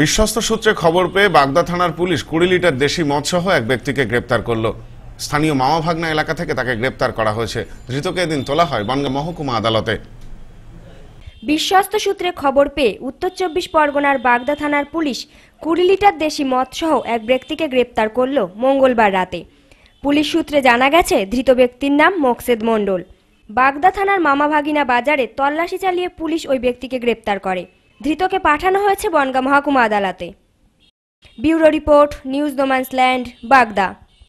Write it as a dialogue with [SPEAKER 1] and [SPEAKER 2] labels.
[SPEAKER 1] বিশ্বস্ত সূত্রে খবর পেয়ে বাগদা থানার পুলিশ কুড়ি লিটার দেশি মৎসহ এক ব্যক্তিকে গ্রেপ্তার করল স্থানীয় মামা ভাগনা এলাকা থেকে তাকে গ্রেপ্তার করা হয়েছে ধৃতকে এদিন তোলা হয় বনগা মহকুমা আদালতে
[SPEAKER 2] বিশ্বস্ত সূত্রে খবর পেয়ে উত্তর চব্বিশ পরগনার বাগদা থানার পুলিশ কুড়ি লিটার দেশি সহ এক ব্যক্তিকে গ্রেপ্তার করল মঙ্গলবার রাতে পুলিশ সূত্রে জানা গেছে ধৃত ব্যক্তির নাম মকসেদ মণ্ডল বাগদা থানার মামাভাগিনা বাজারে তল্লাশি চালিয়ে পুলিশ ওই ব্যক্তিকে গ্রেপ্তার করে ধৃতকে পাঠানো হয়েছে বনগা মহকুমা আদালতে ব্যুরো রিপোর্ট নিউজ নোম্যান্সল্যান্ড বাগদা